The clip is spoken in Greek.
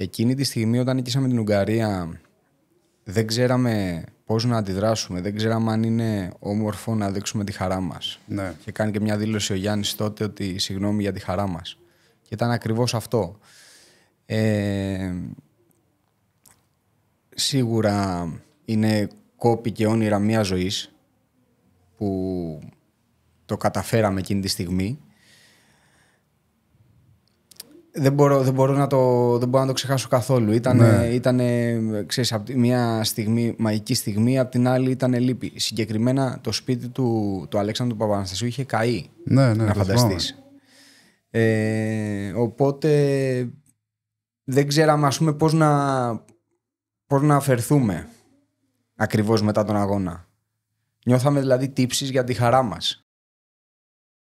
Εκείνη τη στιγμή όταν νικήσαμε την Ουγγαρία δεν ξέραμε πώς να αντιδράσουμε, δεν ξέραμε αν είναι όμορφο να δείξουμε τη χαρά μας. Ναι. Και κάνει και μια δήλωση ο Γιάννης τότε ότι συγγνώμη για τη χαρά μας. Και ήταν ακριβώς αυτό. Ε, σίγουρα είναι κόπη και όνειρα μιας ζωής που το καταφέραμε εκείνη τη στιγμή δεν μπορώ, δεν, μπορώ να το, δεν μπορώ να το ξεχάσω καθόλου. Ήταν, ναι. μια στιγμή, μαγική στιγμή, απ' την άλλη ήταν λύπη. Συγκεκριμένα το σπίτι του, του Αλέξανδρου Παπαναστασίου είχε καεί. Ναι, ναι, να φανταστείς. Ε, οπότε δεν ξέραμε ας πούμε πώς να, πώς να αφαιρθούμε ακριβώς μετά τον αγώνα. Νιώθαμε δηλαδή τύψεις για τη χαρά μας.